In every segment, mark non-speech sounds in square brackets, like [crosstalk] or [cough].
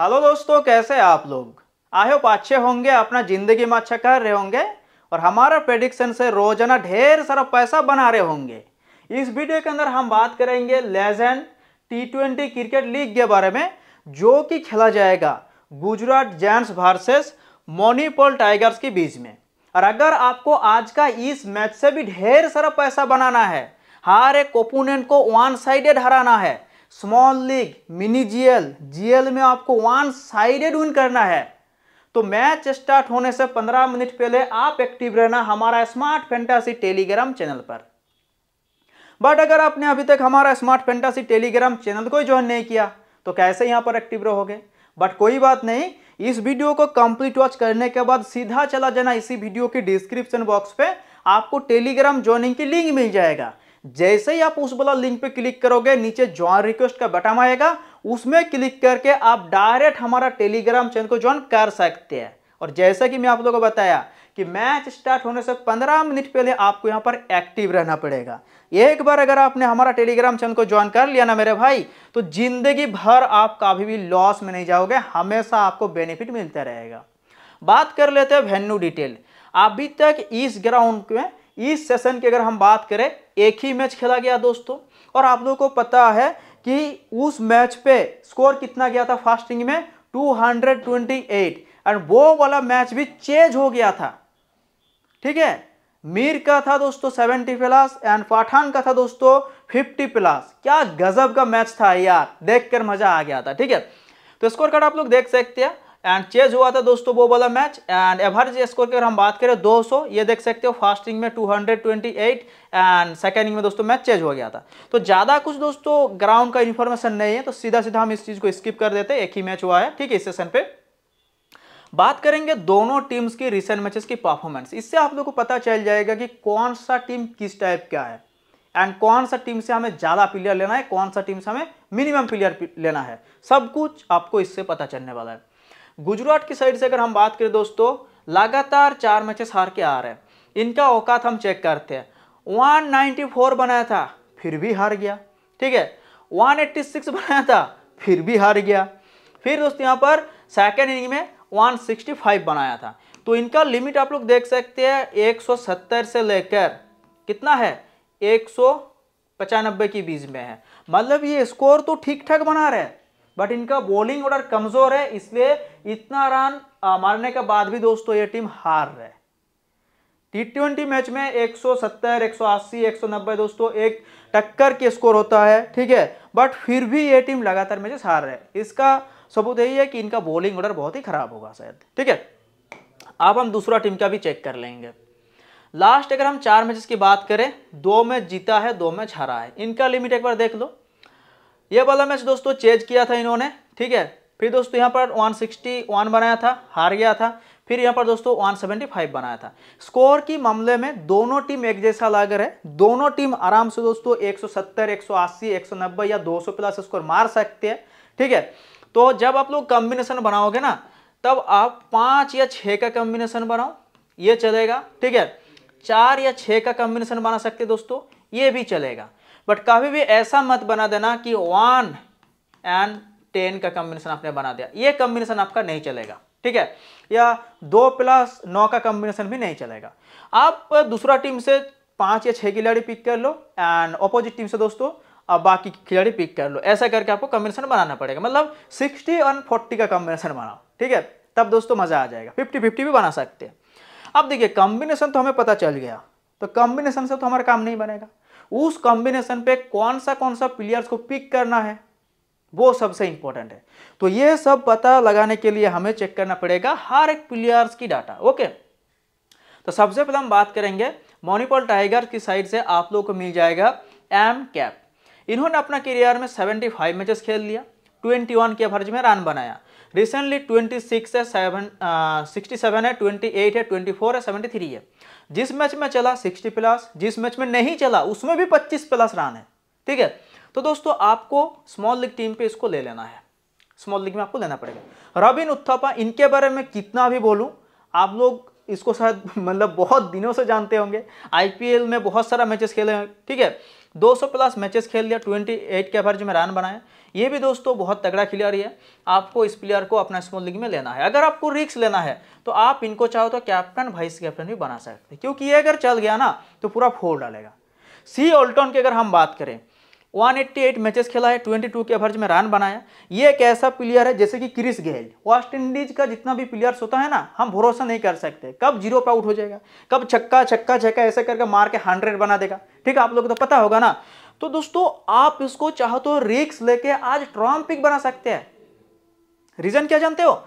hello दोस्तों कैसे हैं आप लोग आई होप अच्छे होंगे अपना ज़िंदगी में अच्छा कर रहे होंगे और हमारा प्रेडिक्शन से रोजाना ढेर सारा पैसा बना रहे होंगे इस वीडियो के अंदर हम बात करेंगे legend T twenty cricket league के बारे में जो कि खेला जाएगा Gujarat giants versus Manipal tigers के बीच में और अगर आपको आज का इस मैच से भी ढेर सारा पैसा बनाना है हर एक ओपोनेंट को वन साइडेड हराना है small league mini GL GL में आपको वन साइडेड विन करना है तो मैच स्टार्ट होने से 15 मिनट पहले आप एक्टिव रहना हमारा स्मार्ट फैंटासी टेलीग्राम चैनल पर बट अगर आपने अभी तक हमारा स्मार्ट फैंटासी टेलीग्राम चैनल को ज्वाइन नहीं किया तो कैसे यहां पर एक्टिव रहोगे बट कोई बात नहीं इस वीडियो को कंप्लीट वॉच करने के बाद सीधा चला जाना इसी वीडियो के डिस्क्रिप्शन बॉक्स पे आपको टेलीग्राम ज्वाइनिंग की लिंक मिल जाएगा जैसे ही आप उस वाला लिंक पे क्लिक करोगे नीचे ज्वाइन रिक्वेस्ट का बटन आएगा उसमें क्लिक करके आप डायरेक्ट हमारा टेलीग्राम चैनल को ज्वाइन कर सकते हैं और जैसा कि मैं आप लोगों को बताया कि मैच स्टार्ट होने से 15 मिनट पहले आपको यहां पर एक्टिव रहना पड़ेगा एक बार अगर आपने हमारा टेलीग्राम चैनल को ज्वाइन कर लिया ना मेरे भाई तो जिंदगी भर आप कभी भी लॉस में नहीं जाओगे हमेशा आपको बेनिफिट मिलता रहेगा बात कर लेते हैं वेन्यू डिटेल अभी तक इस ग्राउंड में इस सेशन की अगर हम बात करें एक ही मैच खेला गया दोस्तों और आप लोगों को पता है कि उस मैच पे स्कोर कितना गया था फास्टिंग में 228 एंड वो वाला मैच भी चेंज हो गया था ठीक है मीर का था दोस्तों 70 प्लस एंड पाठान का था दोस्तों 50 प्लस क्या गजब का मैच था यार देखकर मजा आ गया था ठीक है तो स्कोर कार्ड आप लोग देख सकते हैं एंड चेज हुआ था दोस्तों वो वाला मैच एंड एवरेज स्कोर की अगर हम बात करें 200 ये देख सकते हो फर्स्ट इनिंग में 228 एंड सेकेंड इनिंग में दोस्तों मैच चेज हो गया था तो ज़्यादा कुछ दोस्तों ग्राउंड का इन्फॉर्मेशन नहीं है तो सीधा सीधा हम इस चीज़ को स्किप कर देते एक ही मैच हुआ है ठीक है इस सेशन पे बात करेंगे दोनों टीम्स की रिसेंट मैचेस की परफॉर्मेंस इससे आप लोग को पता चल जाएगा कि कौन सा टीम किस टाइप का है एंड कौन सा टीम से हमें ज़्यादा प्लेयर लेना है कौन सा टीम से हमें मिनिमम प्लेयर लेना है सब कुछ आपको इससे पता चलने वाला है गुजरात की साइड से अगर हम बात करें दोस्तों लगातार चार मैचेस हार के आ रहे हैं इनका औकात हम चेक करते हैं 194 बनाया था फिर भी हार गया ठीक है 186 बनाया था फिर भी हार गया फिर दोस्तों यहाँ पर सेकेंड इनिंग में 165 बनाया था तो इनका लिमिट आप लोग देख सकते हैं 170 से लेकर कितना है एक के बीच में है मतलब ये स्कोर तो ठीक ठाक बना रहे हैं बट इनका बॉलिंग ऑर्डर कमजोर है इसलिए इतना रन मारने के बाद भी दोस्तों ये टीम हार रहे टी ट्वेंटी मैच में 170, 180, 190 दोस्तों एक टक्कर के स्कोर होता है ठीक है बट फिर भी ये टीम लगातार मैचेस हार रहे इसका सबूत यही है कि इनका बॉलिंग ऑर्डर बहुत ही खराब होगा शायद ठीक है अब हम दूसरा टीम का भी चेक कर लेंगे लास्ट अगर हम चार मैचेस की बात करें दो मैच जीता है दो मैच हारा है इनका लिमिट एक बार देख लो ये वाला मैच दोस्तों चेज किया था इन्होंने ठीक है फिर दोस्तों यहाँ पर 161 बनाया था हार गया था फिर यहाँ पर दोस्तों 175 बनाया था स्कोर के मामले में दोनों टीम एक जैसा लागर है दोनों टीम आराम से दोस्तों 170, 180, 190 या 200 प्लस स्कोर मार सकते हैं ठीक है तो जब आप लोग कॉम्बिनेशन बनाओगे ना तब आप पाँच या छः का कॉम्बिनेशन बनाओ ये चलेगा ठीक है चार या छः का कॉम्बिनेशन बना सकते दोस्तों ये भी चलेगा बट कभी भी ऐसा मत बना देना कि वन एंड टेन का कॉम्बिनेशन आपने बना दिया ये कॉम्बिनेशन आपका नहीं चलेगा ठीक है या दो प्लस नौ का कॉम्बिनेशन भी नहीं चलेगा आप दूसरा टीम से पाँच या छः खिलाड़ी पिक कर लो एंड अपोजिट टीम से दोस्तों अब बाकी खिलाड़ी पिक कर लो ऐसा करके आपको कॉम्बिनेशन बनाना पड़ेगा मतलब सिक्सटी और फोर्टी का कॉम्बिनेशन बनाओ ठीक है तब दोस्तों मज़ा आ जाएगा फिफ्टी फिफ्टी भी बना सकते हैं अब देखिए कॉम्बिनेशन तो हमें पता चल गया तो कॉम्बिनेशन से तो हमारा काम नहीं बनेगा उस कॉम्बिनेशन पे कौन सा कौन सा प्लेयर्स को पिक करना है वो सबसे इंपॉर्टेंट है तो ये सब पता लगाने के लिए हमें चेक करना पड़ेगा हर एक प्लेयर्स की डाटा ओके तो सबसे पहले हम बात करेंगे मोनीपोल टाइगर की साइड से आप लोगों को मिल जाएगा एम कैप इन्होंने अपना करियर में 75 मैचेस खेल लिया 21 के एवरेज में रन बनाया रिसेंटली ट्वेंटी सिक्स है सेवन सिक्सटी सेवन है ट्वेंटी एट है ट्वेंटी फोर है सेवेंटी थ्री है जिस मैच में चला सिक्सटी प्लस जिस मैच में नहीं चला उसमें भी पच्चीस प्लस रन है ठीक है तो दोस्तों आपको स्मॉल लीग टीम पे इसको ले लेना है स्मॉल लीग में आपको लेना पड़ेगा रबिन उत्थापा इनके बारे में कितना भी बोलूँ आप लोग इसको शायद [laughs] मतलब बहुत दिनों से जानते होंगे आई में बहुत सारा मैचेस खेले हैं ठीक है 200 प्लस मैचेस खेल लिया 28 के एवरेज में रन बनाए ये भी दोस्तों बहुत तगड़ा खिलाड़ी है आपको इस प्लेयर को अपना स्मॉल लीग में लेना है अगर आपको रिक्स लेना है तो आप इनको चाहो तो कैप्टन वाइस कैप्टन भी बना सकते क्योंकि ये अगर चल गया ना तो पूरा फोर डालेगा सी ऑल्टन की अगर हम बात करें 188 मैचेस खेला है 22 के एवरेज में रन बनाया ये एक ऐसा प्लेयर है जैसे कि क्रिस गेल वेस्ट इंडीज का जितना भी प्लेयर्स होता है ना हम भरोसा नहीं कर सकते कब जीरो पे आउट हो जाएगा कब छक्का छक्का छक्का ऐसे करके मार के हंड्रेड बना देगा ठीक है आप लोग को तो पता होगा ना तो दोस्तों आप इसको चाहो तो रिक्स लेके आज ट्रॉम पिक बना सकते हैं रीजन क्या जानते हो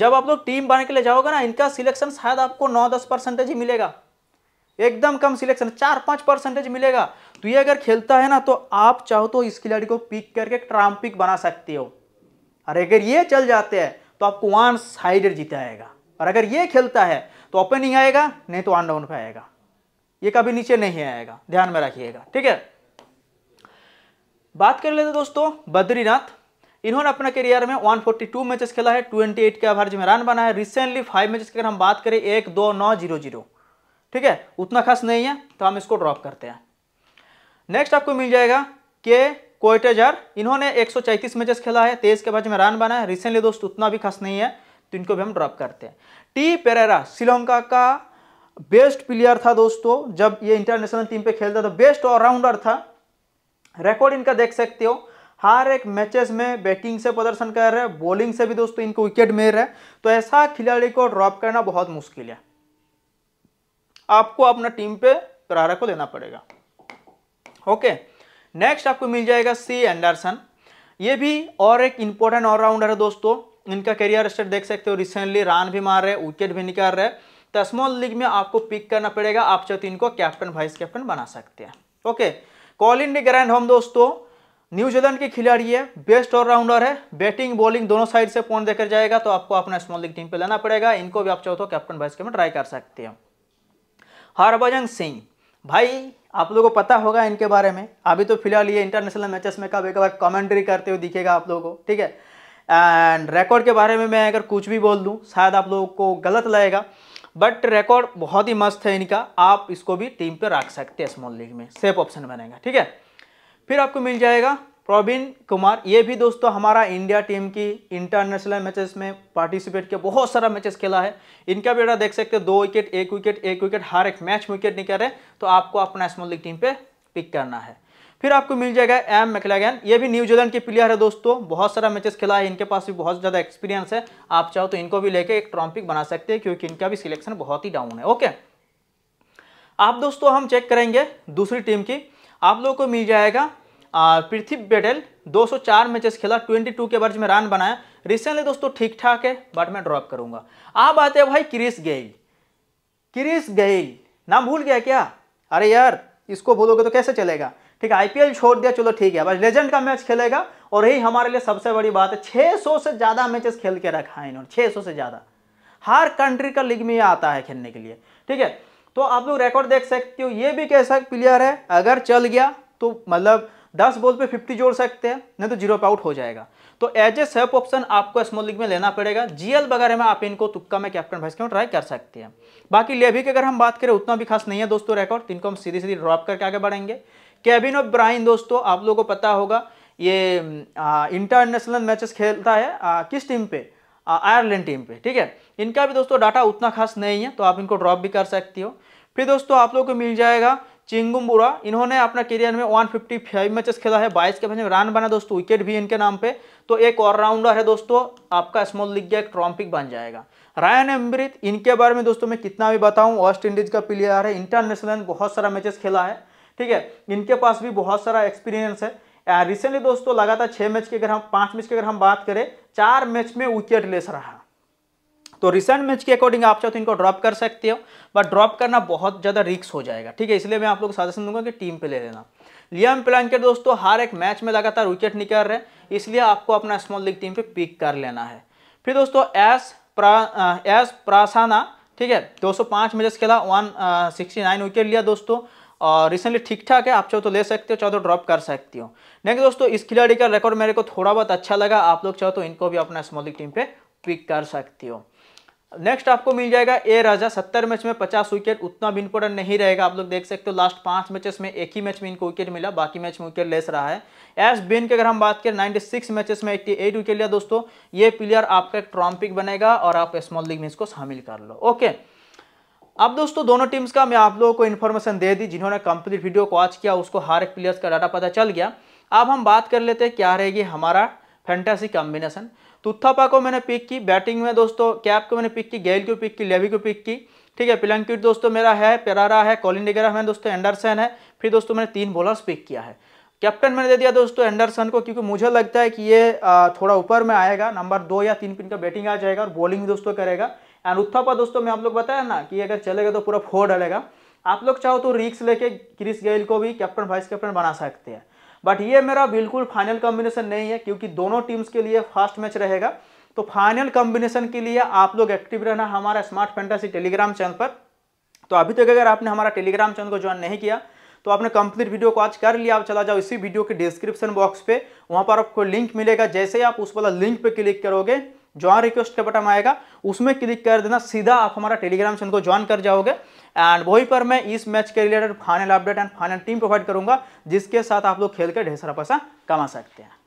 जब आप लोग टीम बनाने के लिए जाओगे ना इनका सिलेक्शन शायद आपको नौ दस परसेंटेज ही मिलेगा एकदम कम सिलेक्शन चार पाँच परसेंटेज मिलेगा तो ये अगर खेलता है ना तो आप चाहो तो इस खिलाड़ी को पिक करके ट्राम पिक बना सकते हो और अगर ये चल जाते हैं तो आपको वन जीता आएगा और अगर ये खेलता है तो ओपनिंग आएगा नहीं तो वन डाउन पे आएगा ये कभी नीचे नहीं आएगा ध्यान में रखिएगा ठीक है बात कर लेते दोस्तों बद्रीनाथ इन्होंने अपना करियर में 142 मैचेस खेला है 28 के एवरेज में रन बना है रिसेंटली फाइव मैचेस की अगर हम बात करें एक दो नौ जीरो जीरो ठीक है उतना खास नहीं है तो हम इसको ड्रॉप करते हैं नेक्स्ट आपको मिल जाएगा के कोयटेजर इन्होंने एक मैचेस खेला है तेईस के बाद में रन बना है रिसेंटली दोस्त उतना भी खास नहीं है तो इनको भी हम ड्रॉप करते हैं टी पेरेरा श्रीलंका का बेस्ट प्लेयर था दोस्तों जब ये इंटरनेशनल टीम पे खेलता था बेस्ट ऑलराउंडर था रिकॉर्ड इनका देख सकते हो हर एक मैचेस में बैटिंग से प्रदर्शन कर रहे हैं बॉलिंग से भी दोस्तों इनको विकेट मिल रहा है तो ऐसा खिलाड़ी को ड्रॉप करना बहुत मुश्किल है आपको अपना टीम पे करारा को लेना पड़ेगा ओके नेक्स्ट आपको मिल जाएगा सी एंडरसन ये भी और एक इंपॉर्टेंट ऑलराउंडर है दोस्तों इनका करियर स्टेट देख सकते हो रिसेंटली रन भी मार रहे विकेट भी निकाल रहे तो स्मॉल लीग में आपको पिक करना पड़ेगा आप चाहते इनको कैप्टन वाइस कैप्टन बना सकते हैं okay Colin de Grandhomme दोस्तों न्यूजीलैंड के खिलाड़ी है बेस्ट ऑलराउंडर है बैटिंग बॉलिंग दोनों साइड से पॉइंट देकर जाएगा तो आपको अपना स्मॉल लीग टीम पे लेना पड़ेगा इनको भी आप चाहो तो कैप्टन वाइस कैप्टन ट्राई कर सकते हैं हरभजन सिंह भाई आप लोगों को पता होगा इनके बारे में अभी तो फिलहाल ये इंटरनेशनल मैचेस में कब एक बार कमेंट्री करते हुए दिखेगा आप लोगों को ठीक है एंड रिकॉर्ड के बारे में मैं अगर कुछ भी बोल दूँ शायद आप लोगों को गलत लगेगा बट रिकॉर्ड बहुत ही मस्त है इनका आप इसको भी टीम पर रख सकते हैं स्मॉल लीग में सेफ ऑप्शन बनेगा ठीक है फिर आपको मिल जाएगा प्रवीण कुमार ये भी दोस्तों हमारा इंडिया टीम की इंटरनेशनल मैचेस में पार्टिसिपेट किया बहुत सारा मैचेस खेला है इनका भी देख सकते हैं दो विकेट एक विकेट एक विकेट हर एक मैच विकेट निकल रहे तो आपको अपना स्मॉल लीग टीम पे पिक करना है फिर आपको मिल जाएगा एम मेखलागैन ये भी न्यूजीलैंड के प्लेयर है दोस्तों बहुत सारा मैचेस खेला है इनके पास भी बहुत ज़्यादा एक्सपीरियंस है आप चाहो तो इनको भी लेके एक ट्रॉम्पिक बना सकते हैं क्योंकि इनका भी सिलेक्शन बहुत ही डाउन है ओके आप दोस्तों हम चेक करेंगे दूसरी टीम की आप लोगों को मिल जाएगा पृथ्वी सौ 204 मैचेस खेला 22 के वर्ष में रन बनाया रिसेंटली दोस्तों ठीक ठाक है बट मैं ड्रॉप करूंगा आप आते हैं भाई क्रिस गेल क्रिस गेल नाम भूल गया क्या अरे यार इसको भूलोगे तो कैसे चलेगा ठीक है आईपीएल छोड़ दिया चलो ठीक है बस लेजेंड का मैच खेलेगा और यही हमारे लिए सबसे बड़ी बात है सौ से ज़्यादा मैचेस खेल के रखा है इन्होंने सौ से ज़्यादा हर कंट्री का लीग में यह आता है खेलने के लिए ठीक है तो आप लोग रिकॉर्ड देख सकते हो ये भी कैसा प्लेयर है अगर चल गया तो मतलब दस बॉल पे फिफ्टी जोड़ सकते हैं नहीं तो जीरो पे आउट हो जाएगा तो एज ए सेफ ऑप्शन आपको स्मॉल लीग में लेना पड़ेगा जीएल वगैरह में आप इनको तुक्का में कैप्टन भाई क्यों ट्राई कर सकते हैं बाकी लेवी की अगर हम बात करें उतना भी खास नहीं है दोस्तों रिकॉर्ड इनको हम सीधी सीधी ड्रॉप करके आगे बढ़ेंगे कैबिन ऑफ ब्राइन दोस्तों आप लोगों को पता होगा ये इंटरनेशनल मैचेस खेलता है आ, किस टीम पे आयरलैंड टीम पे ठीक है इनका भी दोस्तों डाटा उतना खास नहीं है तो आप इनको ड्रॉप भी कर सकती हो फिर दोस्तों आप लोग को मिल जाएगा चिंगुम बुरा इन्होंने अपना करियर में 155 मैचेस खेला है बाईस के मैच में रन बना दोस्तों विकेट भी इनके नाम पे तो एक ऑलराउंडर है दोस्तों आपका स्मॉल लीग का एक ट्रॉम्पिक बन जाएगा रायन एम्ब्रित इनके बारे में दोस्तों मैं कितना भी बताऊँ वेस्ट इंडीज का प्लेयर है इंटरनेशनल बहुत सारा मैचेस खेला है ठीक है इनके पास भी बहुत सारा एक्सपीरियंस है रिसेंटली uh, दोस्तों लगातार छः मैच की अगर हम पाँच मैच की अगर हम बात करें चार मैच में विकेट लेस रहा तो रिसेंट मैच के अकॉर्डिंग आप चाहो तो इनको ड्रॉप कर सकते हो बट ड्रॉप करना बहुत ज़्यादा रिक्स हो जाएगा ठीक है इसलिए मैं आप लोग सजेशन दूंगा कि टीम पे ले लेना लियाम प्लानकेट दोस्तों हर एक मैच में लगातार विकेट निकल रहे इसलिए आपको अपना स्मॉल लीग टीम पे पिक कर लेना है फिर दोस्तों एस प्रा एस प्रासाना ठीक है 205 मैचेस खेला वन विकेट uh, लिया दोस्तों और रिसेंटली ठीक ठाक है आप चाहो तो ले सकते हो चाहो तो ड्रॉप कर सकते हो नेक्स्ट दोस्तों इस खिलाड़ी का रिकॉर्ड मेरे को थोड़ा बहुत अच्छा लगा आप लोग चाहो तो इनको भी अपना स्मॉल टीम पे पिक कर सकते हो नेक्स्ट आपको मिल जाएगा ए राजा सत्तर मैच में पचास विकेट उतना भी इंपोर्टेंट नहीं रहेगा आप लोग देख सकते हो लास्ट पांच मैचेस में एक ही मैच में इनको विकेट मिला बाकी मैच में विकेट लेस रहा है एस बेन की अगर हम बात करें 96 मैचेस में 88 विकेट लिया दोस्तों ये प्लेयर आपका एक ट्रॉम्पिक बनेगा और आप स्मॉल लीग में इसको शामिल कर लो ओके अब दोस्तों दोनों टीम्स का मैं आप लोगों को इन्फॉर्मेशन दे दी जिन्होंने कंप्लीट वीडियो को वॉच किया उसको हर एक प्लेयर्स का डाटा पता चल गया अब हम बात कर लेते हैं क्या रहेगी हमारा फैंटासी कॉम्बिनेशन तुत्थापा को मैंने पिक की बैटिंग में दोस्तों कैप को मैंने पिक की गेल को पिक की लेवी को पिक की ठीक है पिलंकिट दोस्तों मेरा है पेरारा है कॉलिन डिगेरा है दोस्तों एंडरसन है फिर दोस्तों मैंने तीन बॉलर्स पिक किया है कैप्टन मैंने दे दिया दोस्तों एंडरसन को क्योंकि मुझे लगता है कि ये थोड़ा ऊपर में आएगा नंबर दो या तीन पिन का बैटिंग आ जाएगा और बॉलिंग दोस्तों करेगा एंड उत्थापा दोस्तों मैं आप लोग बताया ना कि अगर चलेगा तो पूरा फोर डलेगा आप लोग चाहो तो रिक्स लेके क्रिस गेल को भी कैप्टन वाइस कैप्टन बना सकते हैं बट ये मेरा बिल्कुल फाइनल कॉम्बिनेशन नहीं है क्योंकि दोनों टीम्स के लिए फास्ट मैच रहेगा तो फाइनल कॉम्बिनेशन के लिए आप लोग एक्टिव रहना हमारा स्मार्ट फैंटासी टेलीग्राम चैनल पर तो अभी तक अगर आपने हमारा टेलीग्राम चैनल को ज्वाइन नहीं किया तो आपने कंप्लीट वीडियो को आज कर लिया आप चला जाओ इसी वीडियो के डिस्क्रिप्शन बॉक्स पे वहाँ पर आपको लिंक मिलेगा जैसे ही आप उस वाला लिंक पे क्लिक करोगे ज्वाइन रिक्वेस्ट का बटन आएगा उसमें क्लिक कर देना सीधा आप हमारा टेलीग्राम चैनल को ज्वाइन कर जाओगे एंड वहीं पर मैं इस मैच के related final update and final team provide करूंगा जिसके साथ आप लोग खेल के ढेर सारा पैसा कमा सकते हैं